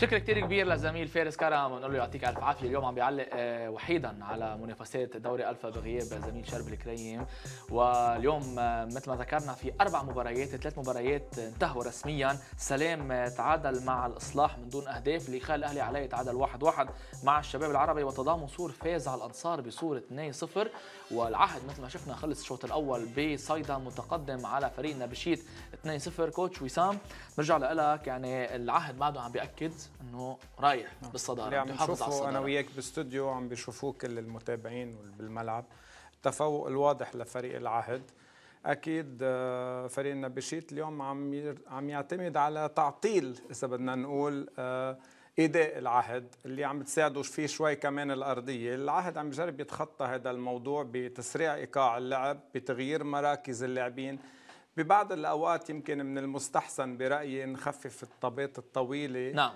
شكر كتير كبير للزميل فارس كرم بنقول له يعطيك الف عافيه اليوم عم بيعلق آه، وحيدا على منافسات دوري الفا بغياب زميل شرب الكريم واليوم آه، مثل ما ذكرنا في اربع مباريات ثلاث مباريات انتهوا رسميا سلام آه، تعادل مع الاصلاح من دون اهداف اللي خلى الاهلي عليه تعادل واحد واحد مع الشباب العربي وتضامن صور فاز على الانصار بصوره 2-0 والعهد مثل ما شفنا خلص الشوط الاول بصيدا متقدم على فريق نبشيت 2-0 كوتش وسام برجع لك يعني العهد بعده عم بياكد انه رايح بالصداره عم الصداره انا وياك باستوديو عم بيشوفوه كل المتابعين بالملعب التفوق الواضح لفريق العهد اكيد آه، فريق النبشيت اليوم عم عم يعتمد على تعطيل اذا بدنا نقول آه، اداء العهد اللي عم بتساعده فيه شوي كمان الارضيه، العهد عم يجرب يتخطى هذا الموضوع بتسريع ايقاع اللعب، بتغيير مراكز اللاعبين، ببعض الاوقات يمكن من المستحسن برايي نخفف الطابات الطويله نعم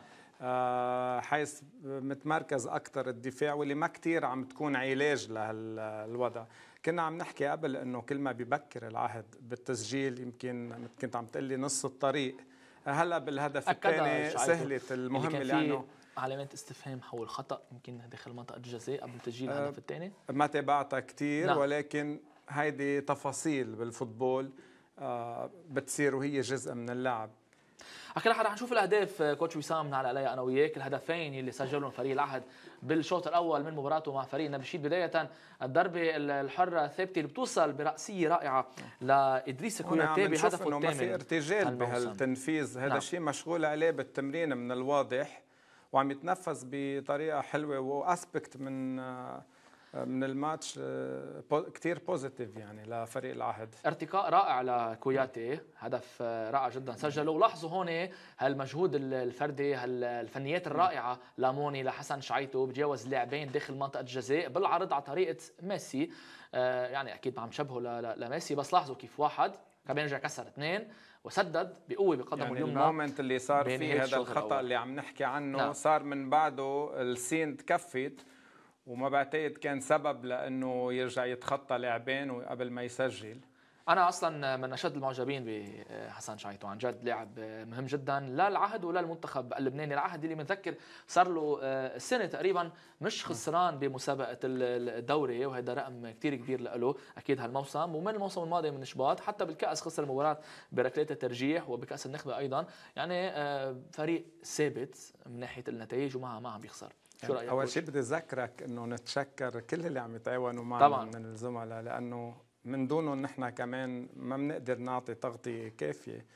آه، حيث متمركز أكثر الدفاع واللي ما كثير عم تكون علاج لهالوضع كنا عم نحكي قبل انه كل ما ببكر العهد بالتسجيل يمكن كنت عم تقلي نص الطريق هلا بالهدف الثاني سهلت المهم لانه علامات استفهام حول خطا يمكن داخل منطقه الجزاء قبل تسجيل آه، الهدف الثاني ما تابعتها كثير نعم. ولكن هيدي تفاصيل بالفوتبول آه، بتصير وهي جزء من اللعب اكل رح نشوف الاهداف آه، كوتش وسام على عليها انا وياك الهدفين اللي سجلهم فريق العهد بالشوط الاول من مباراته مع فريق نبشيد بدايه الضربه الحره الثابته اللي بتوصل براسيه رائعه نعم. لادريس كوياتي بهدفه الثامن انه ما في ارتجال بهالتنفيذ هذا نعم. الشيء مشغول عليه بالتمرين من الواضح وعم يتنفس بطريقه حلوه واسبكت من آه، من الماتش آه، كثير بوزيتيف يعني لفريق العهد ارتقاء رائع لكوياتي هدف آه، رائع جدا سجله ولاحظوا هون هالمجهود الفردي هالفنيات الرائعه لموني لحسن شعيتو بتجاوز لاعبين داخل منطقه الجزاء بالعرض على طريقه ميسي آه، يعني اكيد ما عم شبهه لميسي بس لاحظوا كيف واحد كمان رجع كسر اثنين وسدد بقوه بقدمه يعني اليمنى المومنت اللي صار فيه هذا الخطا اللي عم نحكي عنه نعم. صار من بعده السين تكفت وما بعتقد كان سبب لانه يرجع يتخطى لاعبين قبل ما يسجل انا اصلا من اشد المعجبين بحسن شايتو عن جد لاعب مهم جدا لا العهد ولا المنتخب اللبناني العهد اللي بنذكر صار له آه، سنه تقريبا مش خسران بمسابقه الدوري وهذا رقم كثير كبير له اكيد هالموسم ومن الموسم الماضي من شباط حتى بالكاس خسر مباراه بركلات الترجيح وبكاس النخبه ايضا يعني آه، فريق ثابت من ناحيه النتائج وما ما عم بيخسر شو يعني رايك؟ اول شيء بدي اذكرك انه نتشكر كل اللي عم يتعاونوا معنا طبعا. من الزملاء لانه من دونهم نحن كمان ما بنقدر نعطي تغطيه كافيه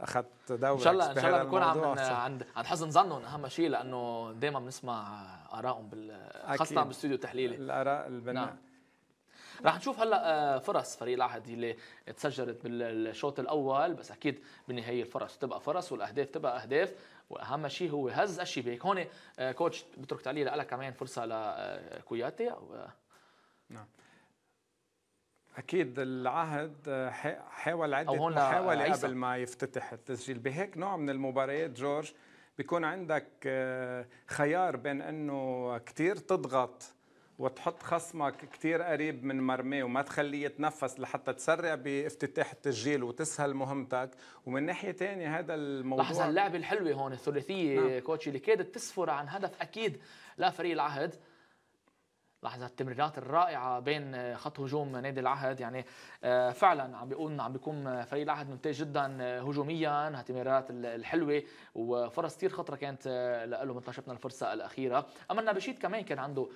اخذت دورة ان شاء الله ان شاء الله نكون عم عند عند حسن ظنهم اهم شيء لانه دائما بنسمع ارائهم بال... خاصه بالاستوديو التحليلي الاراء البناء نعم. رح نشوف هلا آه، فرص فريق العهد اللي تسجلت بالشوط الاول بس اكيد بالنهايه الفرص تبقى فرص والاهداف تبقى اهداف واهم شيء هو هز الشباك هون آه، كوتش بترك تعليق لك كمان فرصه لكوياتي آه، نعم اكيد العهد حاول عده محاوله قبل ما يفتتح التسجيل بهيك نوع من المباريات جورج بيكون عندك خيار بين انه كثير تضغط وتحط خصمك كتير قريب من مرميه وما تخليه يتنفس لحتى تسرع بافتتاح التسجيل وتسهل مهمتك ومن ناحيه تانية هذا الموضوع لحظه اللعبه الحلوه هون الثلاثيه نعم. كوتشي اللي كادت تسفر عن هدف اكيد لفريق العهد لاحظ التمريرات الرائعه بين خط هجوم نادي العهد يعني آه، فعلا عم بيقول عم بيكون فريق العهد ممتاز جدا آه، هجوميا هالتمريرات الحلوه وفرص كثير خطره كانت آه، له مثل ما شفنا الفرصه الاخيره أما نبشيت كمان كان عنده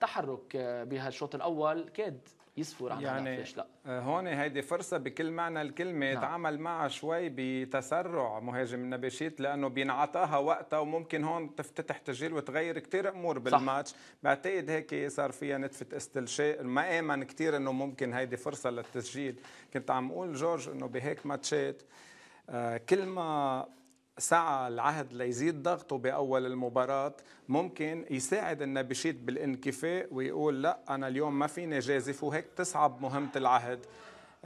تحرك بهالشوط الاول كاد يسفوا رح يعني فيش لا آه، هون هيدي فرصة بكل معنى الكلمة نعم. تعامل معها شوي بتسرع مهاجم النبيشيت لأنه بينعطاها وقتها وممكن هون تفتتح تسجيل وتغير كثير أمور بالماتش بعتقد هيك صار فيها نتفة استلشاء ما آمن كثير أنه ممكن هيدي فرصة للتسجيل كنت عم أقول جورج أنه بهيك ماتشات آه، كل ما سعى العهد ليزيد ضغطه باول المباراه ممكن يساعد النبشيت بالانكفاء ويقول لا انا اليوم ما فيني جازف وهيك تصعب مهمه العهد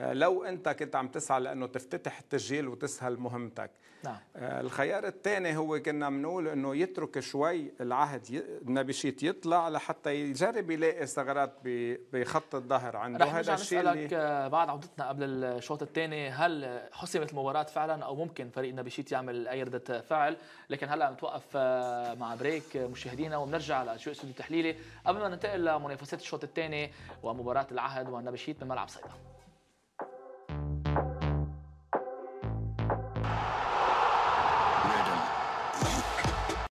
لو انت كنت عم تسعى لانه تفتتح التسجيل وتسهل مهمتك نعم. آه، الخيار الثاني هو كنا بنقول انه يترك شوي العهد ي... النبشيت يطلع لحتى يجرب يلاقي ثغرات بخط الظهر عنده رح هذا الشيء اللي... آه، بعد عودتنا قبل الشوط الثاني هل حسمت المباراه فعلا او ممكن فريق النبشيت يعمل اي رده فعل لكن هلا نتوقف آه، مع بريك مشاهدينا وبنرجع لشو استوديو التحليلي قبل ما ننتقل لمنافسات الشوط الثاني ومباراه العهد والنبشيت من ملعب صيدا